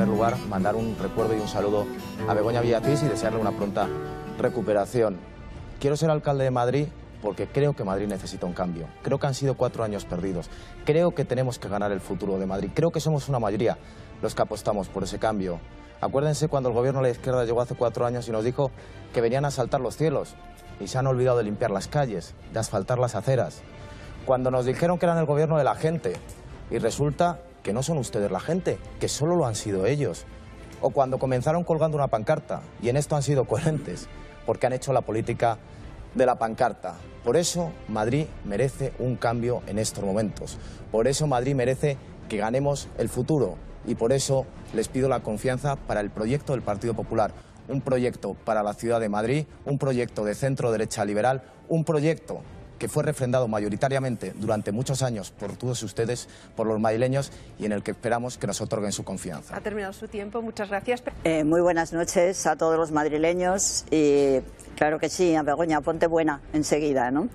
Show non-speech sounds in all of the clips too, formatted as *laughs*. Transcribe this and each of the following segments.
primer lugar, mandar un recuerdo y un saludo a Begoña Villatriz y desearle una pronta recuperación. Quiero ser alcalde de Madrid porque creo que Madrid necesita un cambio. Creo que han sido cuatro años perdidos. Creo que tenemos que ganar el futuro de Madrid. Creo que somos una mayoría los que apostamos por ese cambio. Acuérdense cuando el gobierno de la izquierda llegó hace cuatro años y nos dijo que venían a saltar los cielos y se han olvidado de limpiar las calles, de asfaltar las aceras. Cuando nos dijeron que eran el gobierno de la gente y resulta que no son ustedes la gente, que solo lo han sido ellos. O cuando comenzaron colgando una pancarta, y en esto han sido coherentes, porque han hecho la política de la pancarta. Por eso Madrid merece un cambio en estos momentos. Por eso Madrid merece que ganemos el futuro. Y por eso les pido la confianza para el proyecto del Partido Popular. Un proyecto para la ciudad de Madrid, un proyecto de centro derecha liberal, un proyecto que fue refrendado mayoritariamente durante muchos años por todos ustedes, por los madrileños, y en el que esperamos que nos otorguen su confianza. Ha terminado su tiempo, muchas gracias. Eh, muy buenas noches a todos los madrileños y claro que sí, a Begoña, ponte buena enseguida, ¿no?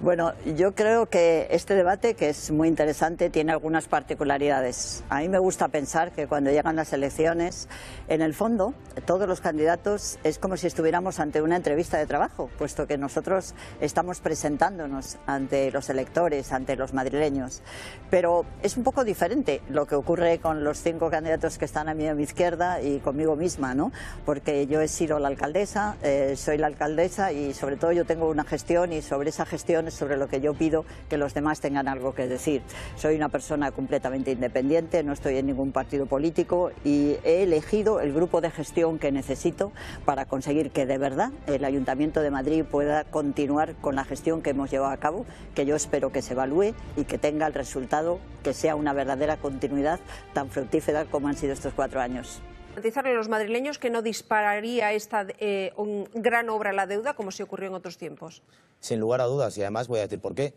Bueno, yo creo que este debate, que es muy interesante, tiene algunas particularidades. A mí me gusta pensar que cuando llegan las elecciones, en el fondo, todos los candidatos es como si estuviéramos ante una entrevista de trabajo, puesto que nosotros estamos presentándonos ante los electores, ante los madrileños. Pero es un poco diferente lo que ocurre con los cinco candidatos que están a mi, izquierda y conmigo misma, ¿no? Porque yo he sido la alcaldesa, eh, soy la alcaldesa y sobre todo yo tengo una gestión y sobre esa gestión sobre lo que yo pido que los demás tengan algo que decir. Soy una persona completamente independiente, no estoy en ningún partido político y he elegido el grupo de gestión que necesito para conseguir que de verdad el Ayuntamiento de Madrid pueda continuar con la gestión que hemos llevado a cabo, que yo espero que se evalúe y que tenga el resultado que sea una verdadera continuidad tan fructífera como han sido estos cuatro años garantizarle a los madrileños que no dispararía esta eh, gran obra la deuda como se ocurrió en otros tiempos? Sin lugar a dudas, y además voy a decir por qué.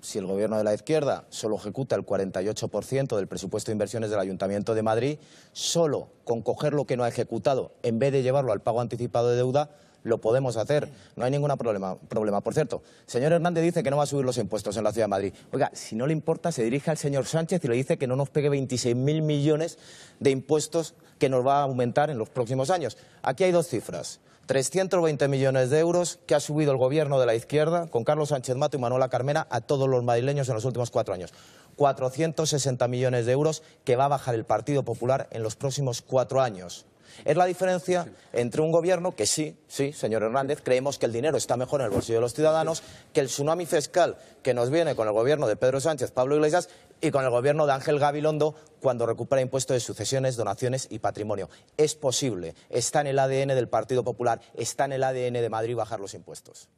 Si el gobierno de la izquierda solo ejecuta el 48% del presupuesto de inversiones del Ayuntamiento de Madrid, solo con coger lo que no ha ejecutado en vez de llevarlo al pago anticipado de deuda, lo podemos hacer. No hay ningún problema. problema. Por cierto, señor Hernández dice que no va a subir los impuestos en la Ciudad de Madrid. Oiga, si no le importa, se dirige al señor Sánchez y le dice que no nos pegue 26.000 millones de impuestos que nos va a aumentar en los próximos años. Aquí hay dos cifras. 320 millones de euros que ha subido el gobierno de la izquierda con Carlos Sánchez Mato y Manuela Carmena a todos los madrileños en los últimos cuatro años. 460 millones de euros que va a bajar el Partido Popular en los próximos cuatro años. Es la diferencia entre un gobierno que sí, sí, señor Hernández, creemos que el dinero está mejor en el bolsillo de los ciudadanos, que el tsunami fiscal que nos viene con el gobierno de Pedro Sánchez, Pablo Iglesias y con el gobierno de Ángel Gabilondo cuando recupera impuestos de sucesiones, donaciones y patrimonio. Es posible, está en el ADN del Partido Popular, está en el ADN de Madrid bajar los impuestos.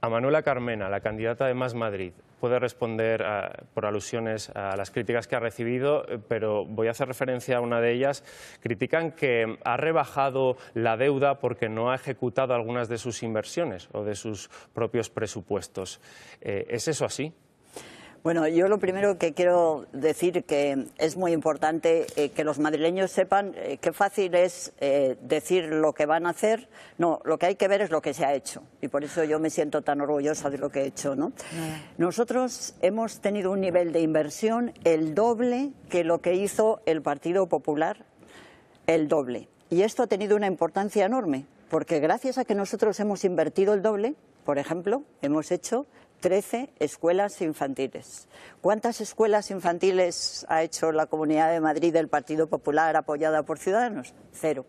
A Manuela Carmena, la candidata de Más Madrid, puede responder por alusiones a las críticas que ha recibido, eh, pero voy a hacer referencia a una de ellas. Critican que ha rebajado la deuda porque no ha ejecutado algunas de sus inversiones o de sus propios presupuestos. Eh, ¿Es eso así? Bueno, yo lo primero que quiero decir que es muy importante eh, que los madrileños sepan eh, qué fácil es eh, decir lo que van a hacer. No, lo que hay que ver es lo que se ha hecho y por eso yo me siento tan orgullosa de lo que he hecho. ¿no? Ah. Nosotros hemos tenido un nivel de inversión el doble que lo que hizo el Partido Popular, el doble. Y esto ha tenido una importancia enorme porque gracias a que nosotros hemos invertido el doble, por ejemplo, hemos hecho trece escuelas infantiles. ¿Cuántas escuelas infantiles ha hecho la Comunidad de Madrid del Partido Popular apoyada por Ciudadanos? Cero.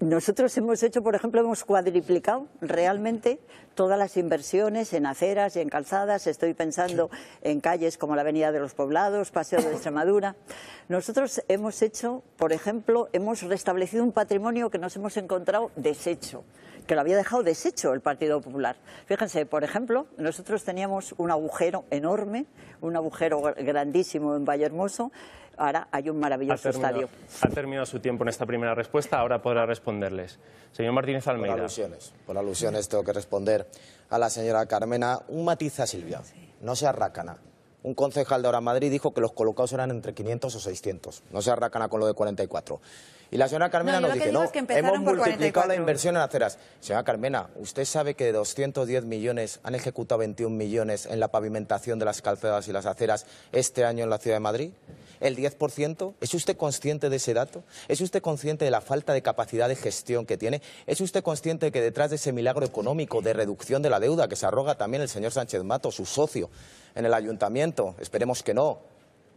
Nosotros hemos hecho, por ejemplo, hemos cuadriplicado realmente todas las inversiones en aceras y en calzadas. Estoy pensando en calles como la Avenida de los Poblados, Paseo de Extremadura. Nosotros hemos hecho, por ejemplo, hemos restablecido un patrimonio que nos hemos encontrado deshecho, que lo había dejado deshecho el Partido Popular. Fíjense, por ejemplo, nosotros teníamos un agujero enorme, un agujero grandísimo en Valle Hermoso. Ahora hay un maravilloso estadio. Ha terminado su tiempo en esta primera respuesta, ahora podrá responderles. Señor Martínez Almeida. Por alusiones, por alusiones tengo que responder a la señora Carmena. Un matiz a Silvia, no sea rácana. Un concejal de Ahora Madrid dijo que los colocados eran entre 500 o 600. No se rácana con lo de 44. Y la señora Carmena nos dice, no, hemos multiplicado la inversión en aceras. Señora Carmena, usted sabe que de 210 millones han ejecutado 21 millones en la pavimentación de las calzadas y las aceras este año en la Ciudad de Madrid. El 10%, ¿es usted consciente de ese dato? ¿Es usted consciente de la falta de capacidad de gestión que tiene? ¿Es usted consciente de que detrás de ese milagro económico de reducción de la deuda que se arroga también el señor Sánchez Mato, su socio en el ayuntamiento, esperemos que no,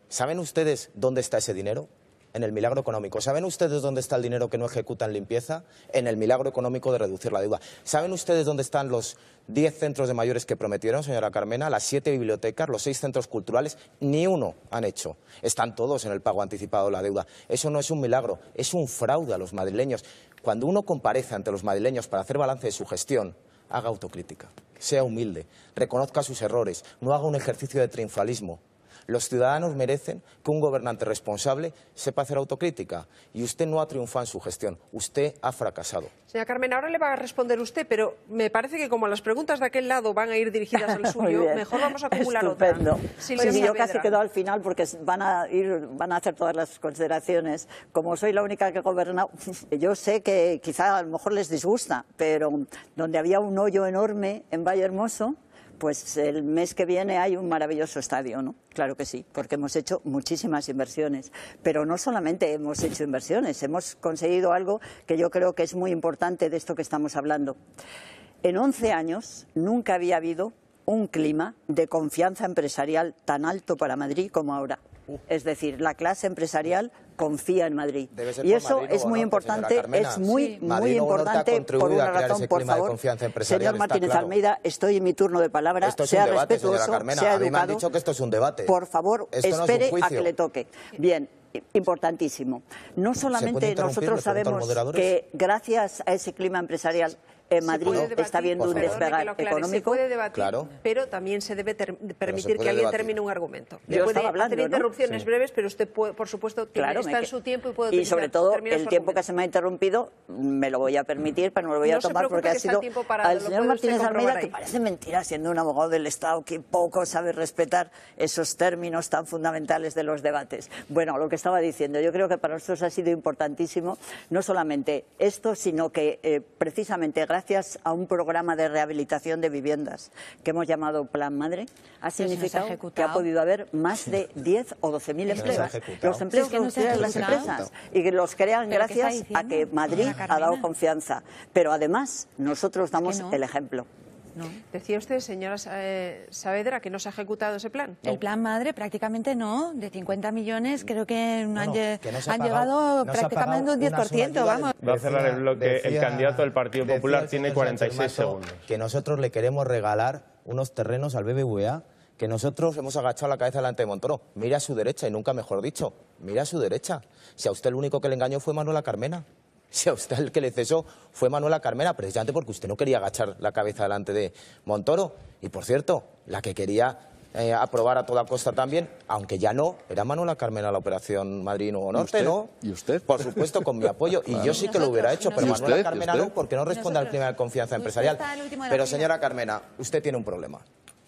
¿saben ustedes dónde está ese dinero? en el milagro económico. ¿Saben ustedes dónde está el dinero que no ejecuta en limpieza? En el milagro económico de reducir la deuda. ¿Saben ustedes dónde están los 10 centros de mayores que prometieron, señora Carmena, las 7 bibliotecas, los 6 centros culturales? Ni uno han hecho. Están todos en el pago anticipado de la deuda. Eso no es un milagro, es un fraude a los madrileños. Cuando uno comparece ante los madrileños para hacer balance de su gestión, haga autocrítica, sea humilde, reconozca sus errores, no haga un ejercicio de triunfalismo, los ciudadanos merecen que un gobernante responsable sepa hacer autocrítica y usted no ha triunfado en su gestión, usted ha fracasado. Señora Carmen, ahora le va a responder usted, pero me parece que como las preguntas de aquel lado van a ir dirigidas al *laughs* suyo, mejor vamos a acumular Estupendo. otra. Pues sí, yo casi quedo al final porque van a, ir, van a hacer todas las consideraciones. Como soy la única que gobernado, *laughs* yo sé que quizá a lo mejor les disgusta, pero donde había un hoyo enorme en Valle Hermoso, pues el mes que viene hay un maravilloso estadio, ¿no? Claro que sí, porque hemos hecho muchísimas inversiones. Pero no solamente hemos hecho inversiones, hemos conseguido algo que yo creo que es muy importante de esto que estamos hablando. En 11 años nunca había habido un clima de confianza empresarial tan alto para Madrid como ahora. Es decir, la clase empresarial confía en Madrid. Y eso es muy importante, es muy, muy importante por una razón, por favor. Señor Martínez Almeida, estoy en mi turno de palabra, sea respetuoso, sea educado. dicho que esto es un debate. Por favor, espere a que le toque. Bien, importantísimo. No solamente nosotros sabemos que gracias a ese clima empresarial ...en Madrid está viendo un despegar económico. Se puede debatir, claro. pero también se debe permitir que alguien termine un argumento. Yo estaba hablando, tener interrupciones breves, pero usted, por supuesto, tiene, claro, está en su tiempo y puede Y sobre todo, el tiempo que se me ha interrumpido me lo voy a permitir, pero no lo voy a tomar porque ha sido al señor Martínez Almeida, que parece mentira, siendo un abogado del Estado, que poco sabe respetar esos términos tan fundamentales de los debates. Bueno, lo que estaba diciendo, yo creo que para nosotros ha sido importantísimo, no solamente esto, sino que eh, precisamente gracias gracias a un programa de rehabilitación de viviendas que hemos llamado Plan Madre, ha pues significado que ha podido haber más de 10 o 12.000 mil empleos. Los empleos que, crean las empresas y que los crean gracias a que Madrid ha dado confianza. Pero además, nosotros damos el ejemplo. No. Decía usted, señora eh, Saavedra, que no se ha ejecutado ese plan. El plan madre prácticamente no, de 50 millones creo que han, llegado prácticamente un 10%. Vamos. Va a cerrar el bloque. el candidato del Partido Popular tiene 46 segundos. Que nosotros le queremos regalar unos terrenos al BBVA que nosotros hemos agachado la cabeza delante de Montoro. Mira a su derecha, y nunca mejor dicho, mira a su derecha. Si a usted el único que le engañó fue Manuela Carmena si a usted el que le cesó fue Manuela Carmena, precisamente porque usted no quería agachar la cabeza delante de Montoro. Y por cierto, la que quería eh, aprobar a toda costa también, aunque ya no, era Manuela Carmena la operación Madrid Norte, ¿Y ¿no? ¿Y usted? Por supuesto, con mi *laughs* apoyo. Y yo sí que lo hubiera hecho, pero Manuela Carmena no, porque no responde al clima de confianza empresarial. pero señora Carmena, usted tiene un problema.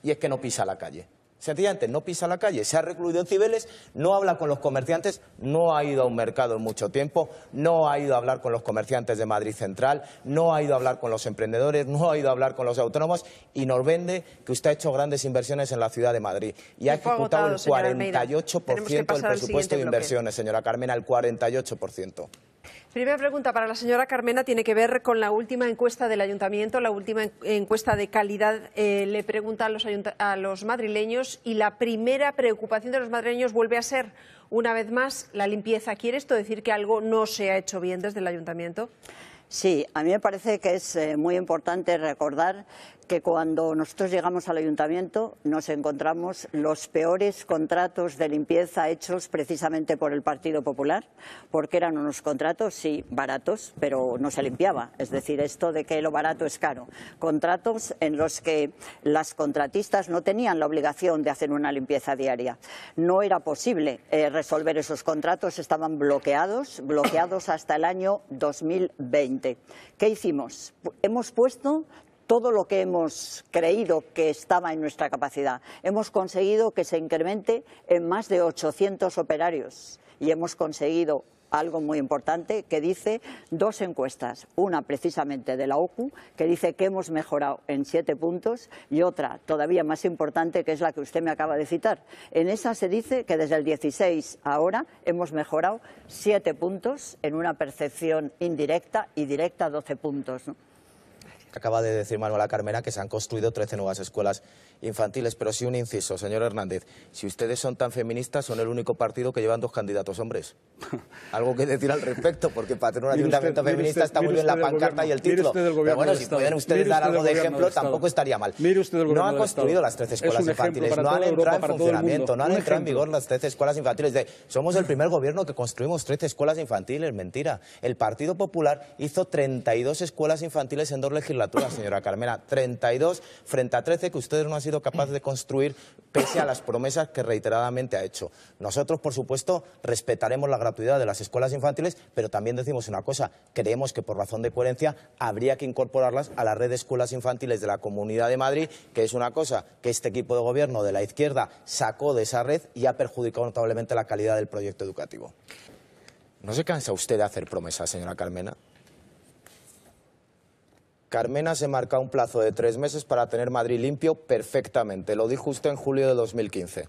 Y es que no pisa la calle. Sencillamente no pisa la calle, se ha recluido en Cibeles, no habla con los comerciantes, no ha ido a un mercado en mucho tiempo, no ha ido a hablar con los comerciantes de Madrid Central, no ha ido a hablar con los emprendedores, no ha ido a hablar con los autónomos y nos vende que usted ha hecho grandes inversiones en la ciudad de Madrid y ha ejecutado el 48% del presupuesto de inversiones, señora Carmena, el 48%. Primera pregunta para la señora Carmena tiene que ver con la última encuesta del ayuntamiento, la última encuesta de calidad. Eh, le pregunta a los madrileños y la primera preocupación de los madrileños vuelve a ser, una vez más, la limpieza. ¿Quiere esto decir que algo no se ha hecho bien desde el ayuntamiento? Sí, a mí me parece que es eh, muy importante recordar que cuando nosotros llegamos al ayuntamiento nos encontramos los peores contratos de limpieza hechos precisamente por el Partido Popular, porque eran unos contratos, sí, baratos, pero no se limpiaba. Es decir, esto de que lo barato es caro. Contratos en los que las contratistas no tenían la obligación de hacer una limpieza diaria. No era posible eh, resolver esos contratos, estaban bloqueados, bloqueados hasta el año 2020. ¿Qué hicimos? Hemos puesto todo lo que hemos creído que estaba en nuestra capacidad. Hemos conseguido que se incremente en más de 800 operarios y hemos conseguido algo muy importante que dice dos encuestas, una precisamente de la OCU que dice que hemos mejorado en siete puntos y otra todavía más importante que es la que usted me acaba de citar. En esa se dice que desde el 16 ahora hemos mejorado siete puntos en una percepción indirecta y directa 12 puntos acaba de decir Manuela Carmena que se han construido 13 nuevas escuelas infantiles. Pero sí un inciso, señor Hernández, si ustedes son tan feministas, son el único partido que llevan dos candidatos hombres. *laughs* Algo que decir al respecto, porque para tener un ayuntamiento feminista está muy bien la pancarta y el título. Pero bueno, si pudieran ustedes dar algo de ejemplo, tampoco estaría mal. no han construido las 13 escuelas infantiles, no han entrado en funcionamiento, no han entrado en vigor las 13 escuelas infantiles. somos el primer gobierno que construimos 13 escuelas infantiles, mentira. El Partido Popular hizo 32 escuelas infantiles en dos legislaciones señora Carmela, 32 frente a 13 que ustedes no han sido capaces de construir pese a las promesas que reiteradamente ha hecho. Nosotros, por supuesto, respetaremos la gratuidad de las escuelas infantiles, pero también decimos una cosa, creemos que por razón de coherencia habría que incorporarlas a la red de escuelas infantiles de la Comunidad de Madrid, que es una cosa que este equipo de gobierno de la izquierda sacó de esa red y ha perjudicado notablemente la calidad del proyecto educativo. ¿No se cansa usted de hacer promesas, señora Carmena? Carmena se marca un plazo de tres meses para tener Madrid limpio perfectamente. Lo dijo usted en julio de 2015.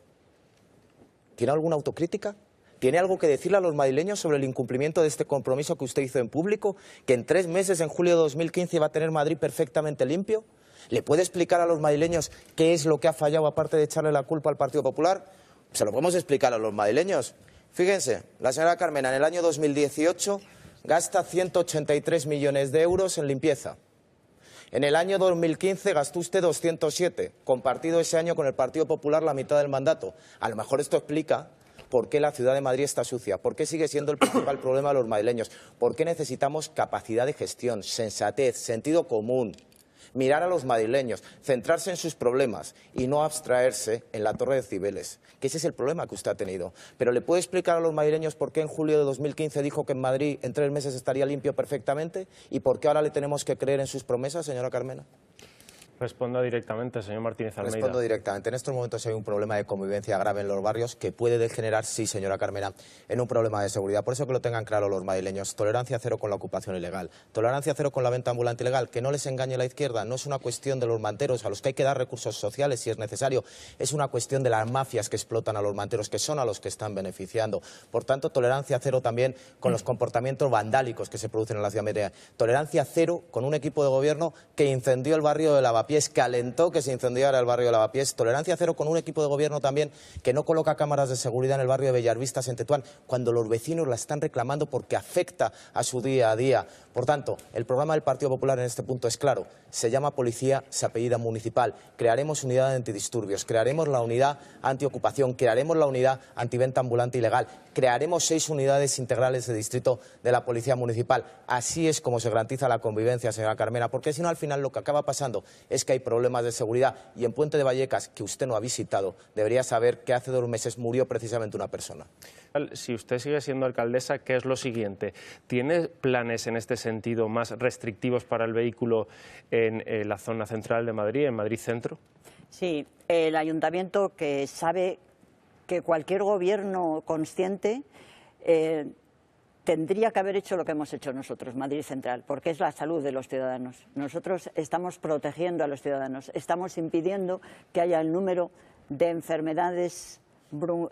¿Tiene alguna autocrítica? ¿Tiene algo que decirle a los madrileños sobre el incumplimiento de este compromiso que usted hizo en público? ¿Que en tres meses, en julio de 2015, va a tener Madrid perfectamente limpio? ¿Le puede explicar a los madrileños qué es lo que ha fallado aparte de echarle la culpa al Partido Popular? Se lo podemos explicar a los madrileños. Fíjense, la señora Carmena en el año 2018 gasta 183 millones de euros en limpieza. En el año 2015 gastó usted 207, compartido ese año con el Partido Popular la mitad del mandato. A lo mejor esto explica por qué la ciudad de Madrid está sucia, por qué sigue siendo el principal *coughs* problema de los madrileños, por qué necesitamos capacidad de gestión, sensatez, sentido común, mirar a los madrileños, centrarse en sus problemas y no abstraerse en la torre de Cibeles, que ese es el problema que usted ha tenido. Pero ¿le puede explicar a los madrileños por qué en julio de 2015 dijo que en Madrid en tres meses estaría limpio perfectamente y por qué ahora le tenemos que creer en sus promesas, señora Carmena? Responda directamente, señor Martínez Almeida. Respondo directamente. En estos momentos hay un problema de convivencia grave en los barrios que puede degenerar, sí, señora Carmena, en un problema de seguridad. Por eso que lo tengan claro los madrileños. Tolerancia cero con la ocupación ilegal. Tolerancia cero con la venta ambulante ilegal. Que no les engañe la izquierda. No es una cuestión de los manteros a los que hay que dar recursos sociales si es necesario. Es una cuestión de las mafias que explotan a los manteros, que son a los que están beneficiando. Por tanto, tolerancia cero también con los comportamientos vandálicos que se producen en la ciudad media. Tolerancia cero con un equipo de gobierno que incendió el barrio de la ...que calentó que se incendiara el barrio de Lavapiés. Tolerancia cero con un equipo de gobierno también que no coloca cámaras de seguridad en el barrio de Bellarvistas, en Tetuán, cuando los vecinos la están reclamando porque afecta a su día a día. Por tanto, el programa del Partido Popular en este punto es claro. Se llama Policía, se apellida Municipal. Crearemos unidad de antidisturbios, crearemos la unidad antiocupación, crearemos la unidad antiventa ambulante ilegal, crearemos seis unidades integrales de distrito de la Policía Municipal. Así es como se garantiza la convivencia, señora Carmena, porque si no, al final lo que acaba pasando es que hay problemas de seguridad. Y en Puente de Vallecas, que usted no ha visitado, debería saber que hace dos meses murió precisamente una persona. Si usted sigue siendo alcaldesa, ¿qué es lo siguiente? ¿Tiene planes en este sentido más restrictivos para el vehículo en eh, la zona central de Madrid, en Madrid Centro? Sí, el ayuntamiento que sabe que cualquier gobierno consciente eh, tendría que haber hecho lo que hemos hecho nosotros, Madrid Central, porque es la salud de los ciudadanos. Nosotros estamos protegiendo a los ciudadanos, estamos impidiendo que haya el número de enfermedades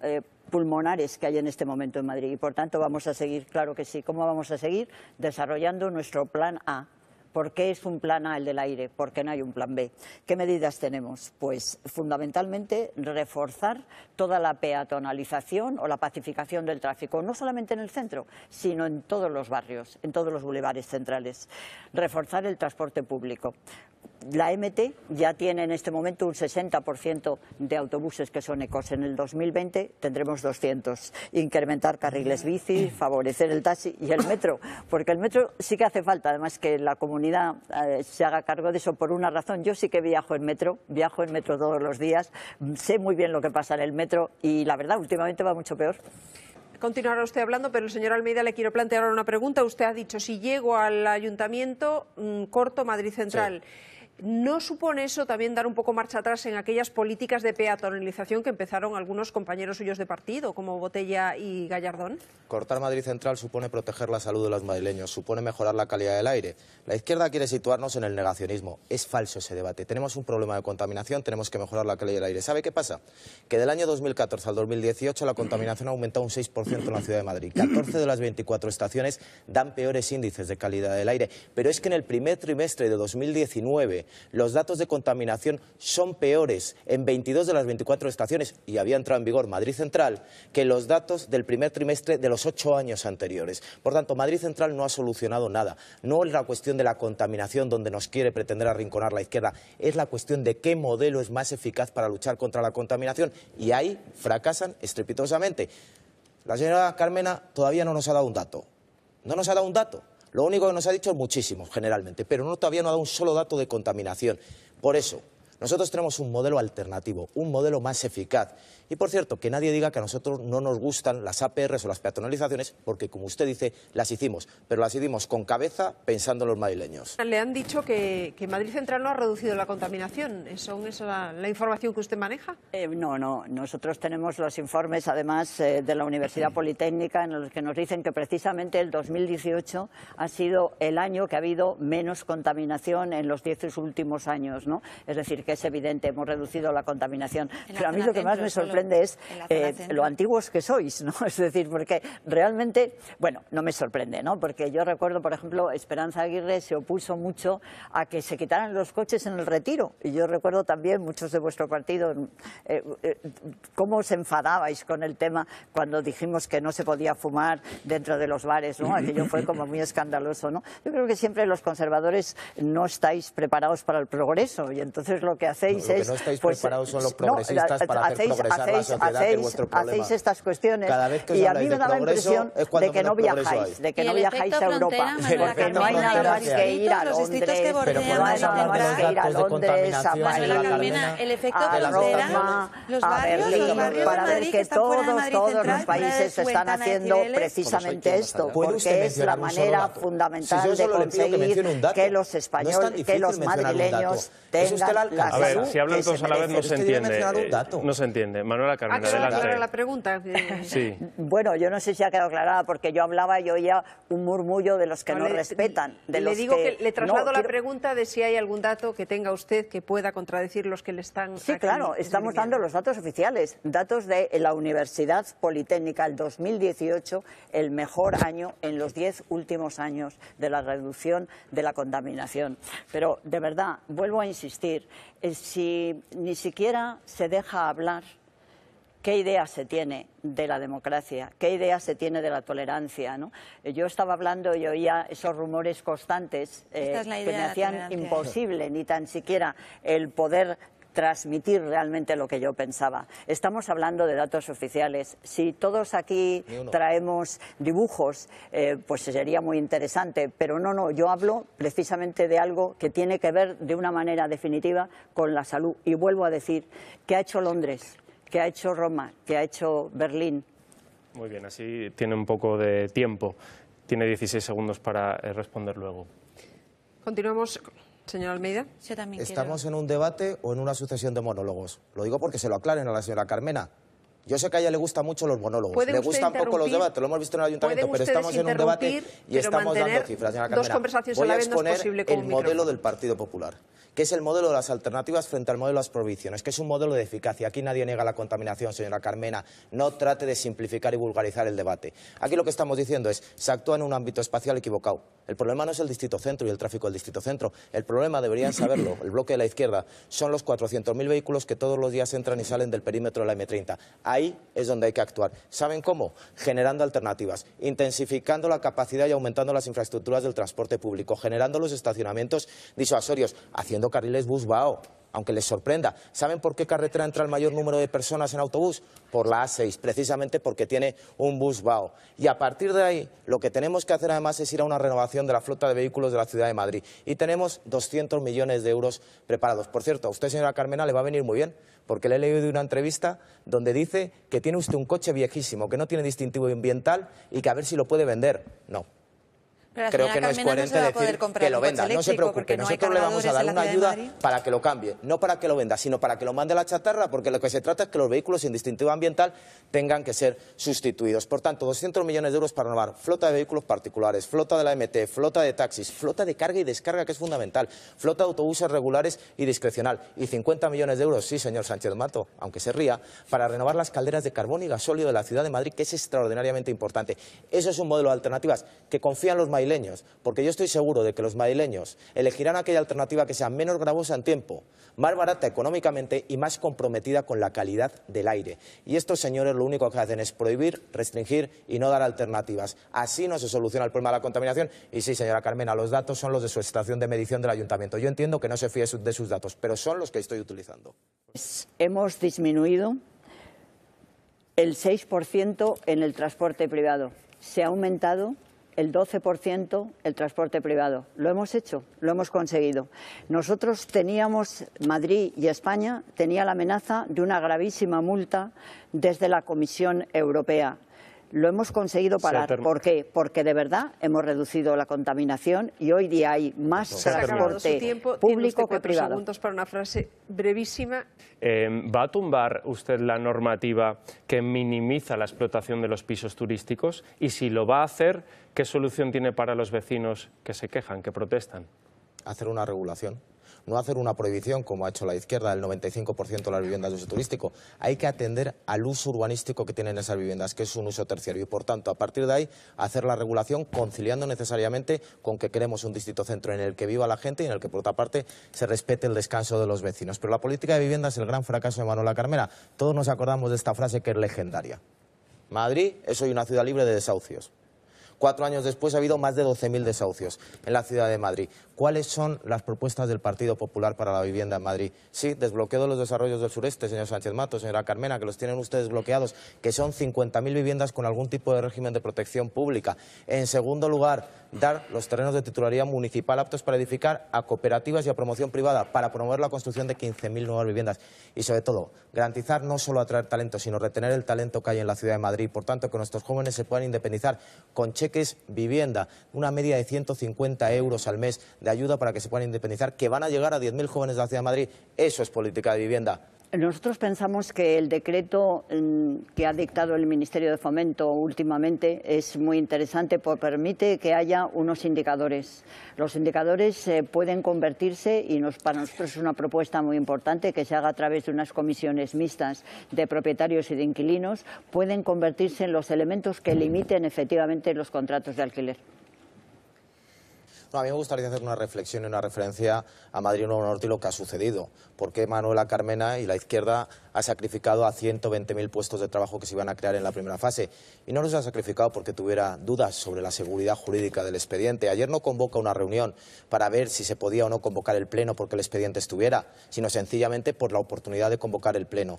eh, pulmonares que hay en este momento en Madrid y por tanto vamos a seguir, claro que sí, ¿cómo vamos a seguir? Desarrollando nuestro plan A, ¿Por qué es un plan A el del aire? ¿Por qué no hay un plan B? ¿Qué medidas tenemos? Pues fundamentalmente reforzar toda la peatonalización o la pacificación del tráfico, no solamente en el centro, sino en todos los barrios, en todos los bulevares centrales. Reforzar el transporte público. La MT ya tiene en este momento un 60% de autobuses que son ecos. En el 2020 tendremos 200. Incrementar carriles bici, favorecer el taxi y el metro, porque el metro sí que hace falta, además que la comunidad comunidad eh, se haga cargo de eso por una razón. Yo sí que viajo en metro, viajo en metro todos los días, mm, sé muy bien lo que pasa en el metro y la verdad últimamente va mucho peor continuará usted hablando, pero el señor Almeida le quiero plantear una pregunta. Usted ha dicho, si llego al ayuntamiento, mm, corto Madrid Central. ¿No supone eso también dar un poco marcha atrás en aquellas políticas de peatonalización que empezaron algunos compañeros suyos de partido, como Botella y Gallardón? Cortar Madrid Central supone proteger la salud de los madrileños, supone mejorar la calidad del aire. La izquierda quiere situarnos en el negacionismo. Es falso ese debate. Tenemos un problema de contaminación, tenemos que mejorar la calidad del aire. ¿Sabe qué pasa? Que del año 2014 al 2018 la contaminación ha aumentado un 6% en la ciudad de Madrid. 14 de las 24 estaciones dan peores índices de calidad del aire. Pero es que en el primer trimestre de 2019 los datos de contaminación son peores en 22 de las 24 estaciones, y había entrado en vigor Madrid Central, que los datos del primer trimestre de los ocho años anteriores. Por tanto, Madrid Central no ha solucionado nada. No es la cuestión de la contaminación donde nos quiere pretender arrinconar la izquierda, es la cuestión de qué modelo es más eficaz para luchar contra la contaminación. Y ahí fracasan estrepitosamente. La señora Carmena todavía no nos ha dado un dato. No nos ha dado un dato. Lo único que nos ha dicho es muchísimo, generalmente, pero no, todavía no ha dado un solo dato de contaminación. Por eso, nosotros tenemos un modelo alternativo, un modelo más eficaz. Y por cierto, que nadie diga que a nosotros no nos gustan las APRs o las peatonalizaciones, porque como usted dice, las hicimos, pero las hicimos con cabeza pensando en los madrileños. Le han dicho que, Madrid Central no ha reducido la contaminación. ¿Son esa la, información que usted maneja? Eh, no, no. Nosotros tenemos los informes, además, eh, de la Universidad Politécnica, en los que nos dicen que precisamente el 2018 ha sido el año que ha habido menos contaminación en los diez últimos años, ¿no? Es decir, es evidente, hemos reducido la contaminación. Pero a mí lo que más me sorprende es eh, lo antiguos que sois, ¿no? *laughs* Es decir, porque realmente, bueno, no me sorprende, ¿no? Porque yo recuerdo, por ejemplo, Esperanza Aguirre se opuso mucho a que se quitaran los coches en el retiro. Y yo recuerdo también muchos de vuestro partido, eh, eh, cómo os enfadabais con el tema cuando dijimos que no se podía fumar dentro de los bares, ¿no? Aquello fue como muy escandaloso, ¿no? Yo creo que siempre los conservadores no estáis preparados para el progreso y entonces lo que hacéis lo es... Que no estáis pues, preparados son los progresistas no, para hacer hacéis, progresar hacéis, la sociedad, hacéis, vuestro problema. Hacéis estas cuestiones Cada vez que y a mí me da la impresión de que no viajáis, de que no viajáis a Europa, porque no hay nada más que ir a Londres, Pero hay nada más que ir a Londres, el efecto de los barrios, a Berlín, para ver que todos, todos los países están haciendo pues precisamente esto, porque es la manera fundamental de conseguir que los españoles, que los madrileños tengan la a ver, si hablan todos a la vez no se entiende. Eh, no se entiende. Manuela Carmen, ah, adelante. la pregunta? Sí. Bueno, yo no sé si ha quedado aclarada porque yo hablaba y oía un murmullo de los que no, respetan. le digo que, le traslado la pregunta de si hay algún dato que tenga usted que pueda contradecir los que le están. Sí, claro, estamos dando los datos oficiales, datos de la Universidad Politécnica, el 2018, el mejor año en los diez últimos años de la reducción de la contaminación. Pero de verdad, vuelvo a insistir, eh, si ni siquiera se deja hablar qué idea se tiene de la democracia, qué idea se tiene de la tolerancia. ¿no? Eh, yo estaba hablando y oía esos rumores constantes eh, que me hacían imposible ni tan siquiera el poder transmitir realmente lo que yo pensaba. Estamos hablando de datos oficiales. Si todos aquí traemos dibujos, eh, pues sería muy interesante, pero no, no, yo hablo precisamente de algo que tiene que ver de una manera definitiva con la salud. Y vuelvo a decir, ¿qué ha hecho Londres? ¿Qué ha hecho Roma? ¿Qué ha hecho Berlín? Muy bien, así tiene un poco de tiempo. Tiene 16 segundos para eh, responder luego. Continuamos Señor Almeida. ¿Estamos en un debate o en una sucesión de monólogos? Lo digo porque se lo aclaren a la señora Carmena. Yo sé que a ella le gustan mucho los monólogos, le gustan poco los debates, lo hemos visto en el ayuntamiento, pero estamos en un debate y estamos dando cifras. voy a exponer el modelo del Partido Popular, que es el modelo de las alternativas frente al modelo de las prohibiciones, que es un modelo de eficacia. Aquí nadie niega la contaminación, señora Carmena. No trate de simplificar y vulgarizar el debate. Aquí lo que estamos diciendo es, se actúa en un ámbito espacial equivocado el problema no es el distrito centro y el tráfico del distrito centro. El problema, deberían saberlo, el bloque de la izquierda, son los 400.000 vehículos que todos los días entran y salen del perímetro de la M30. Ahí es donde hay que actuar. ¿Saben cómo? Generando alternativas, intensificando la capacidad y aumentando las infraestructuras del transporte público, generando los estacionamientos disuasorios, haciendo carriles bus-bao aunque les sorprenda. ¿Saben por qué carretera entra el mayor número de personas en autobús? Por la A6, precisamente porque tiene un bus VAO. Y a partir de ahí, lo que tenemos que hacer además es ir a una renovación de la flota de vehículos de la Ciudad de Madrid. Y tenemos 200 millones de euros preparados. Por cierto, a usted, señora Carmena, le va a venir muy bien, porque le he leído una entrevista donde dice que tiene usted un coche viejísimo, que no tiene distintivo ambiental y que a ver si lo puede vender. No, creo que no es coherente decir que lo venda. No se preocupe, nosotros le vamos a dar una ayuda para que lo cambie, no para que lo venda, sino para que lo mande a la chatarra, porque lo que se trata es que los vehículos sin distintivo ambiental tengan que ser sustituidos. Por tanto, 200 millones de euros para renovar flota de vehículos particulares, flota de la MT, flota de taxis, flota de carga y descarga, que es fundamental, flota de autobuses regulares y discrecional, y 50 millones de euros, sí, señor Sánchez Mato, aunque se ría, para renovar las calderas de carbón y gasóleo de la ciudad de Madrid, que es extraordinariamente importante. Eso es un modelo de alternativas que confían los mayores porque yo estoy seguro de que los madrileños elegirán aquella alternativa que sea menos gravosa en tiempo, más barata económicamente y más comprometida con la calidad del aire. Y estos señores lo único que hacen es prohibir, restringir y no dar alternativas. Así no se soluciona el problema de la contaminación. Y sí, señora Carmena, los datos son los de su estación de medición del ayuntamiento. Yo entiendo que no se fíe de sus datos, pero son los que estoy utilizando. Hemos disminuido el 6% en el transporte privado. Se ha aumentado el 12% el transporte privado. Lo hemos hecho, lo hemos conseguido. Nosotros teníamos, Madrid y España, tenía la amenaza de una gravísima multa desde la Comisión Europea. Lo hemos conseguido parar. ¿Por qué? Porque de verdad hemos reducido la contaminación y hoy día hay más transporte público que privado. segundos para una frase brevísima. Em, ¿Va a tumbar usted la normativa que minimiza la explotación de los pisos turísticos? Y si lo va a hacer, ¿qué solución tiene para los vecinos que se quejan, que protestan? Hacer una regulación no hacer una prohibición, como ha hecho la izquierda, del 95% de las viviendas de uso turístico. Hay que atender al uso urbanístico que tienen esas viviendas, que es un uso terciario. Y, por tanto, a partir de ahí, hacer la regulación conciliando necesariamente con que queremos un distrito centro en el que viva la gente y en el que, por otra parte, se respete el descanso de los vecinos. Pero la política de viviendas es el gran fracaso de Manuela Carmera. Todos nos acordamos de esta frase que es legendaria. Madrid es hoy una ciudad libre de desahucios. Cuatro años después ha habido más de 12.000 desahucios en la ciudad de Madrid. ¿Cuáles son las propuestas del Partido Popular para la vivienda en Madrid? Sí, desbloqueo de los desarrollos del sureste, señor Sánchez Mato, señora Carmena, que los tienen ustedes bloqueados, que son 50.000 viviendas con algún tipo de régimen de protección pública. En segundo lugar, dar los terrenos de titularidad municipal aptos para edificar a cooperativas y a promoción privada para promover la construcción de 15.000 nuevas viviendas. Y sobre todo, garantizar no solo atraer talento, sino retener el talento que hay en la ciudad de Madrid. Por tanto, que nuestros jóvenes se puedan independizar con cheques vivienda, una media de 150 euros al mes ayuda para que se puedan independizar, que van a llegar a 10.000 jóvenes de la Ciudad de Madrid. Eso es política de vivienda. Nosotros pensamos que el decreto mm, que ha dictado el Ministerio de Fomento últimamente es muy interesante porque permite que haya unos indicadores. Los indicadores eh, pueden convertirse, y nos, para nosotros es una propuesta muy importante que se haga a través de unas comisiones mixtas de propietarios y de inquilinos, pueden convertirse en los elementos que limiten efectivamente los contratos de alquiler a mí me gustaría hacer una reflexión y una referencia a Madrid Nuevo Norte y lo que ha sucedido. porque Manuela Carmena y la izquierda ha sacrificado a 120.000 puestos de trabajo que se iban a crear en la primera fase? Y no los ha sacrificado porque tuviera dudas sobre la seguridad jurídica del expediente. Ayer no convoca una reunión para ver si se podía o no convocar el Pleno porque el expediente estuviera, sino sencillamente por la oportunidad de convocar el Pleno.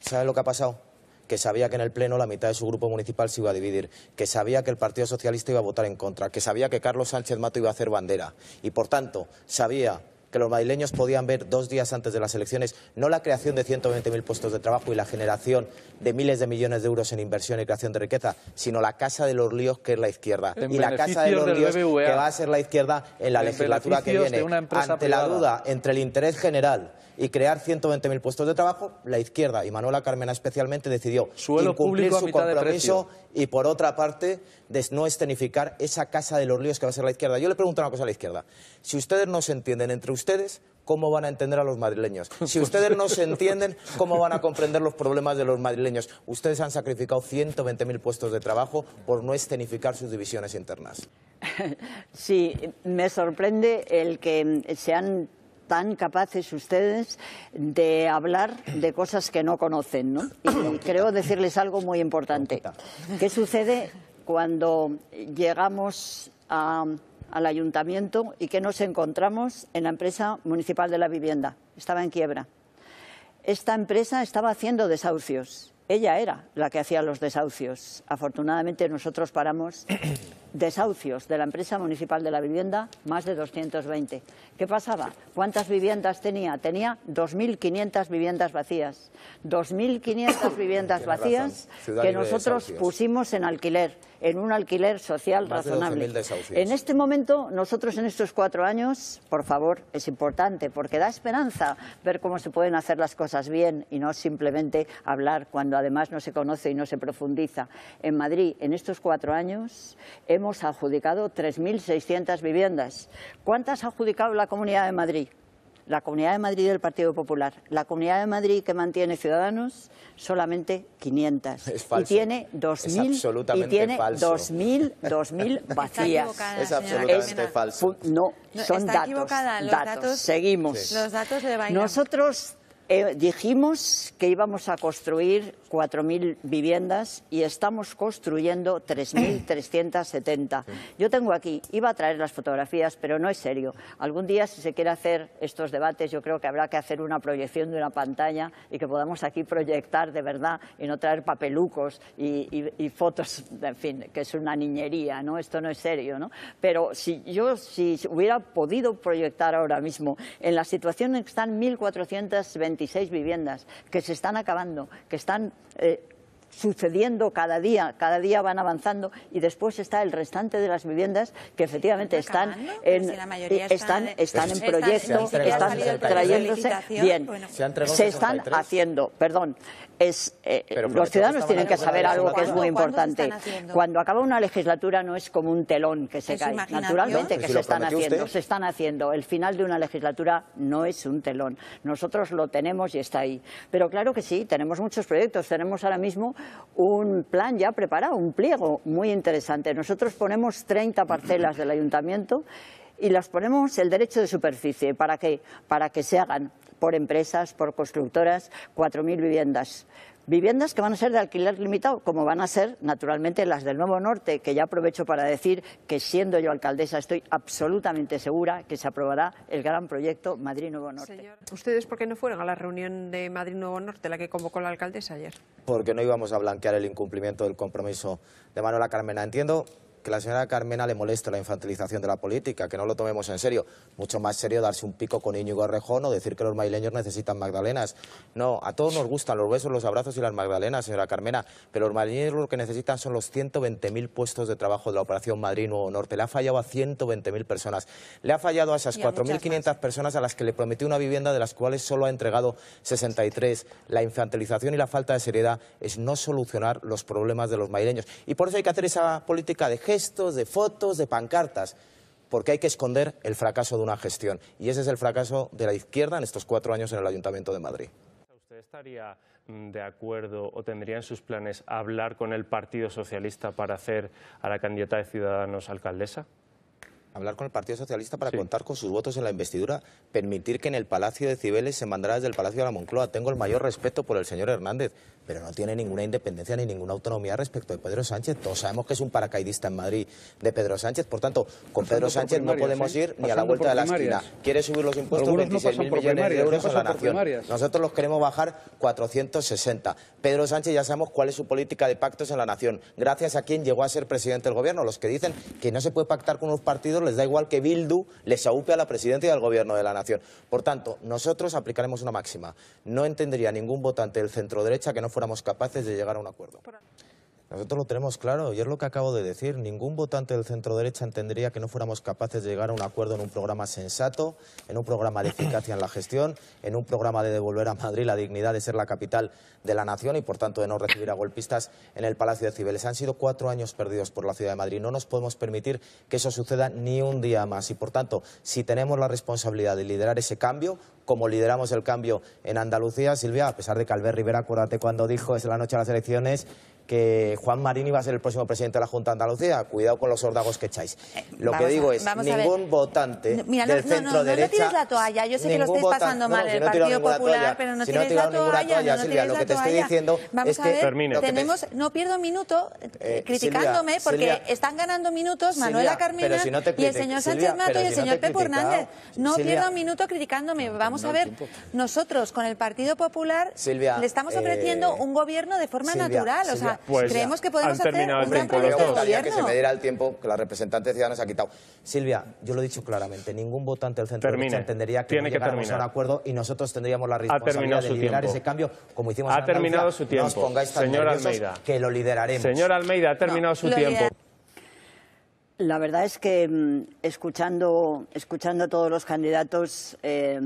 ¿Sabe lo que ha pasado? que sabía que en el Pleno la mitad de su grupo municipal se iba a dividir, que sabía que el Partido Socialista iba a votar en contra, que sabía que Carlos Sánchez Mato iba a hacer bandera y, por tanto, sabía que los madrileños podían ver dos días antes de las elecciones no la creación de 120.000 puestos de trabajo y la generación de miles de millones de euros en inversión y creación de riqueza, sino la casa de los líos que es la izquierda. y la casa de los líos que va a ser la izquierda en la legislatura que viene. Ante la duda entre el interés general y crear 120.000 puestos de trabajo, la izquierda y Manuela Carmena especialmente decidió Suelo incumplir su compromiso y, por otra parte, no escenificar esa casa de los líos que va a ser la izquierda. Yo le pregunto una cosa a la izquierda. Si ustedes no se entienden entre ustedes, ¿cómo van a entender a los madrileños? Si ustedes no se entienden, ¿cómo van a comprender los problemas de los madrileños? Ustedes han sacrificado 120.000 puestos de trabajo por no escenificar sus divisiones internas. *laughs* Sí, me sorprende el que se han tan capaces ustedes de hablar de cosas que no conocen, Y *coughs* creo decirles algo muy importante. ¿Qué sucede cuando llegamos al ayuntamiento y que nos encontramos en la empresa municipal de la vivienda? Estaba en quiebra. Esta empresa estaba haciendo desahucios. Ella era la que hacía los desahucios. Afortunadamente nosotros paramos *coughs* desahucios de la empresa municipal de la vivienda, más de 220. ¿Qué pasaba? ¿Cuántas viviendas tenía? Tenía 2.500 viviendas vacías. 2.500 *coughs* viviendas vacías que nosotros pusimos en alquiler en un alquiler social razonable. en este momento, nosotros en estos cuatro años, por favor, es importante, porque da esperanza ver cómo se pueden hacer las cosas bien y no simplemente hablar cuando además no se conoce y no se profundiza. En Madrid, en estos cuatro años, hemos adjudicado 3.600 viviendas. ¿Cuántas ha adjudicado la Comunidad de Madrid? la Comunidad de Madrid del Partido Popular. La Comunidad de Madrid que mantiene Ciudadanos, solamente 500. Es falso. Y tiene 2.000 y tiene 2.000, 2000 vacías. es absolutamente falso. No, son datos, Los datos, Seguimos. Los datos Nosotros eh, dijimos que íbamos a construir 4.000 viviendas y estamos construyendo 3.370. Yo tengo aquí, iba a traer las fotografías, pero no es serio. Algún día, si se quiere hacer estos debates, yo creo que habrá que hacer una proyección de una pantalla y que podamos aquí proyectar de verdad y no traer papelucos y, fotos, en fin, que es una niñería, ¿no? Esto no es serio, ¿no? Pero si yo, si hubiera podido proyectar ahora mismo, en la situación en que están 1.426 viviendas que se están acabando, que están eh, sucediendo cada día, cada día van avanzando y después está el restante de las viviendas que efectivamente están en eh, están, están, en proyecto, están, están trayéndose bien, se están haciendo, perdón, es eh, eh, los ciudadanos tienen que saber algo que es muy importante. Cuando acaba una legislatura no es como un telón que se cae, naturalmente que se están haciendo, se están haciendo. El final de una legislatura no es un telón. Nosotros lo tenemos y está ahí. Pero claro que sí, tenemos muchos proyectos, tenemos ahora mismo un plan ya preparado, un pliego muy interesante. Nosotros ponemos 30 parcelas del ayuntamiento y las ponemos el derecho de superficie. ¿Para qué? Para que se hagan por empresas, por constructoras, 4.000 viviendas. Viviendas que van a ser de alquiler limitado, como van a ser naturalmente las del Nuevo Norte, que ya aprovecho para decir que siendo yo alcaldesa estoy absolutamente segura que se aprobará el gran proyecto Madrid Nuevo Norte. ¿ustedes por qué no fueron a la reunión de Madrid Nuevo Norte, la que convocó la alcaldesa ayer? Porque no íbamos a blanquear el incumplimiento del compromiso de Manuela Carmena. Entiendo que la señora Carmena le molesta la infantilización de la política, que no lo tomemos en serio. Mucho más serio darse un pico con Íñigo Rejón o decir que los maileños necesitan magdalenas. No, a todos nos gustan los besos, los abrazos y las magdalenas, señora Carmena, pero los maileños lo que necesitan son los 120.000 puestos de trabajo de la Operación Madrid Nuevo Norte. Le ha fallado a 120.000 personas. Le ha fallado a esas 4.500 personas a las que le prometió una vivienda de las cuales solo ha entregado 63. La infantilización y la falta de seriedad es no solucionar los problemas de los maileños. Y por eso hay que hacer esa política de gestos, de fotos, de pancartas, porque hay que esconder el fracaso de una gestión. Y ese es el fracaso de la izquierda en estos cuatro años en el Ayuntamiento de Madrid. ¿Usted estaría mm, de acuerdo o tendría en sus planes hablar con el Partido Socialista para hacer a la candidata de Ciudadanos alcaldesa? hablar con el Partido Socialista para contar con sus votos en la investidura, permitir que en el Palacio de Cibeles se mandara desde el Palacio de la Moncloa. Tengo el mayor respeto por el señor Hernández, pero no tiene ninguna independencia ni ninguna autonomía respecto de Pedro Sánchez. Todos sabemos que es un paracaidista en Madrid de Pedro Sánchez, por tanto, con Pedro Sánchez no podemos ¿eh? ir ni a la vuelta de la esquina. Quiere subir los impuestos millones de euros a la nación. Nosotros los queremos bajar 460. Pedro Sánchez ya sabemos cuál es su política de pactos en la nación, gracias a quien llegó a ser presidente del gobierno. Los que dicen que no se puede pactar con unos partidos les da igual que Bildu les aupe a la presidencia del gobierno de la nación. Por tanto, nosotros aplicaremos una máxima. No entendería ningún votante del centro derecha que no fuéramos capaces de llegar a un acuerdo. Nosotros lo tenemos claro y es lo que acabo de decir. Ningún votante del centro derecha entendería que no fuéramos capaces de llegar a un acuerdo en un programa sensato, en un programa de eficacia en la gestión, en un programa de devolver a Madrid la dignidad de ser la capital de la nación y, por tanto, de no recibir a golpistas en el Palacio de Cibeles. Han sido cuatro años perdidos por la ciudad de Madrid. No nos podemos permitir que eso suceda ni un día más. Y, por tanto, si tenemos la responsabilidad de liderar ese cambio, como lideramos el cambio en Andalucía, Silvia, a pesar de que Albert Rivera, acuérdate cuando dijo es la noche de las elecciones, que Juan Marín iba a ser el próximo presidente de la Junta de Andalucía. Cuidado con los sordagos que echáis. Eh, lo que digo es, ningún votante Mira, del no, centro no, no, derecha... No la toalla, yo sé que lo estáis pasando mal en el Partido Popular, pero no tires la toalla, Silvia, lo que te estoy diciendo es que... Tenemos, no pierdo un minuto eh, eh, criticándome porque están ganando minutos Manuela Carmina y el señor Sánchez Mato y el señor Pepo Hernández. No pierdo un minuto criticándome. Vamos a ver, nosotros con el Partido Popular le estamos ofreciendo un gobierno de forma natural, o sea pues creemos que podemos hacer terminado un gran los que se me diera el tiempo que la representante de Ciudadanos ha quitado. Silvia, yo lo he dicho claramente, ningún votante del centro entendería que Tiene no llegáramos que a un acuerdo y nosotros tendríamos la responsabilidad de liderar ese cambio, como hicimos ha Ha terminado su tiempo, no pongáis señor Almeida. que lo lideraremos. Señor Almeida, ha terminado su tiempo. La verdad es que mm, escuchando, escuchando a todos los candidatos... Eh,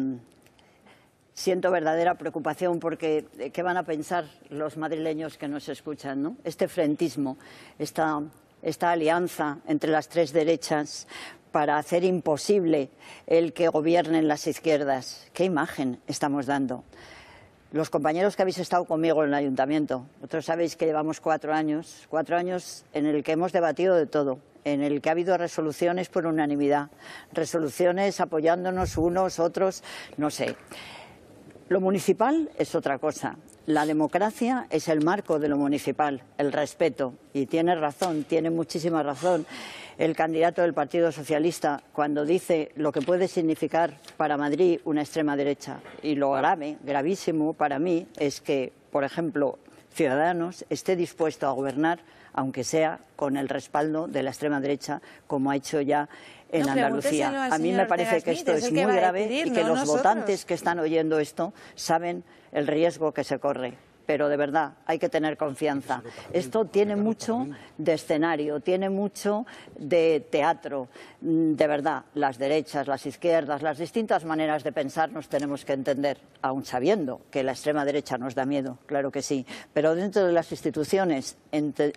siento verdadera preocupación porque eh, ¿qué van a pensar los madrileños que nos escuchan? Este frentismo, esta, esta alianza entre las tres derechas para hacer imposible el que gobiernen las izquierdas. ¿Qué imagen estamos dando? Los compañeros que habéis estado conmigo en el ayuntamiento, vosotros sabéis que llevamos cuatro años, cuatro años en el que hemos debatido de todo, en el que ha habido resoluciones por unanimidad, resoluciones apoyándonos unos, otros, no sé. Lo municipal es otra cosa. La democracia es el marco de lo municipal, el respeto. Y tiene razón, tiene muchísima razón el candidato del Partido Socialista cuando dice lo que puede significar para Madrid una extrema derecha. Y lo grave, gravísimo para mí, es que, por ejemplo, Ciudadanos esté dispuesto a gobernar, aunque sea con el respaldo de la extrema derecha, como ha hecho ya en Andalucía. A mí me parece que esto es, muy grave y que los votantes que están oyendo esto saben el riesgo que se corre pero de verdad hay que tener confianza. Esto tiene mucho de escenario, tiene mucho de teatro, mm, de verdad. Las derechas, las izquierdas, las distintas maneras de pensar nos tenemos que entender, aun sabiendo que la extrema derecha nos da miedo, claro que sí, pero dentro de las instituciones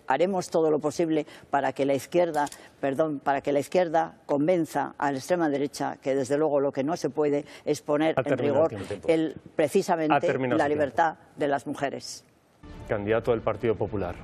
haremos todo lo posible para que la izquierda, perdón, para que la izquierda convenza a la extrema derecha que desde luego lo que no se puede es poner en rigor el, precisamente la libertad de las mujeres. Candidato del Partido Popular.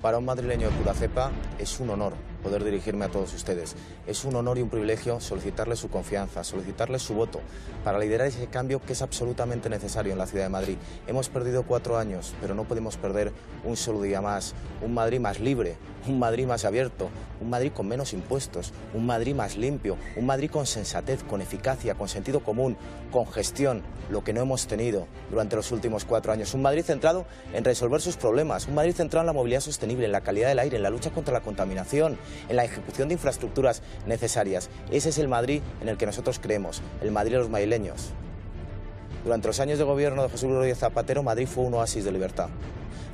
Para un madrileño de Curacepa es un honor poder dirigirme a todos ustedes. Es un honor y un privilegio solicitarles su confianza, solicitarles su voto para liderar ese cambio que es absolutamente necesario en la ciudad de Madrid. Hemos perdido cuatro años, pero no podemos perder un solo día más. Un Madrid más libre, un Madrid más abierto, un Madrid con menos impuestos, un Madrid más limpio, un Madrid con sensatez, con eficacia, con sentido común, con gestión, lo que no hemos tenido durante los últimos cuatro años. Un Madrid centrado en resolver sus problemas, un Madrid centrado en la movilidad sostenible, en la calidad del aire, en la lucha contra la contaminación, en la ejecución de infraestructuras necesarias. Ese es el Madrid en el que nosotros creemos, el Madrid de los madrileños. Durante los años de gobierno de José Luis Rodríguez Zapatero, Madrid fue un oasis de libertad.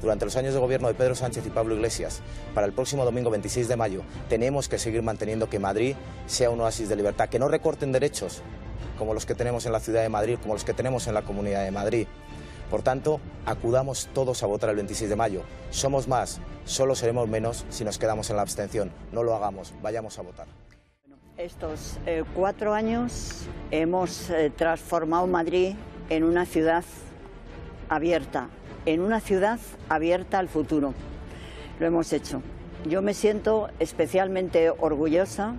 Durante los años de gobierno de Pedro Sánchez y Pablo Iglesias, para el próximo domingo 26 de mayo, tenemos que seguir manteniendo que Madrid sea un oasis de libertad, que no recorten derechos como los que tenemos en la ciudad de Madrid, como los que tenemos en la comunidad de Madrid. Por tanto, acudamos todos a votar el 26 de mayo. Somos más, solo seremos menos si nos quedamos en la abstención. No lo hagamos, vayamos a votar. Estos eh, cuatro años hemos eh, transformado Madrid en una ciudad abierta, en una ciudad abierta al futuro. Lo hemos hecho. Yo me siento especialmente orgullosa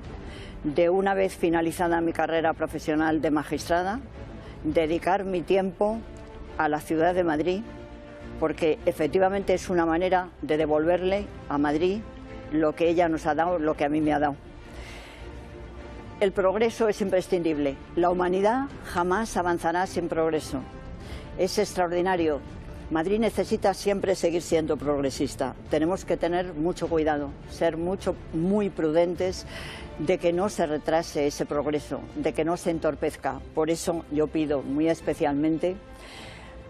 de una vez finalizada mi carrera profesional de magistrada, dedicar mi tiempo a la ciudad de Madrid, porque efectivamente es una manera de devolverle a Madrid lo que ella nos ha dado, lo que a mí me ha dado. El progreso es imprescindible. La humanidad jamás avanzará sin progreso. Es extraordinario. Madrid necesita siempre seguir siendo progresista. Tenemos que tener mucho cuidado, ser mucho, muy prudentes de que no se retrase ese progreso, de que no se entorpezca. Por eso yo pido muy especialmente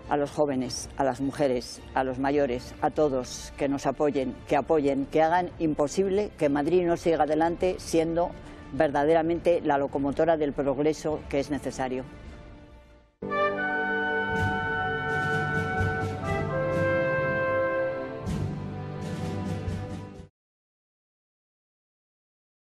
a los jóvenes, a las mujeres, a los mayores, a todos que nos apoyen, que apoyen, que hagan imposible que Madrid no siga adelante siendo verdaderamente la locomotora del progreso que es necesario.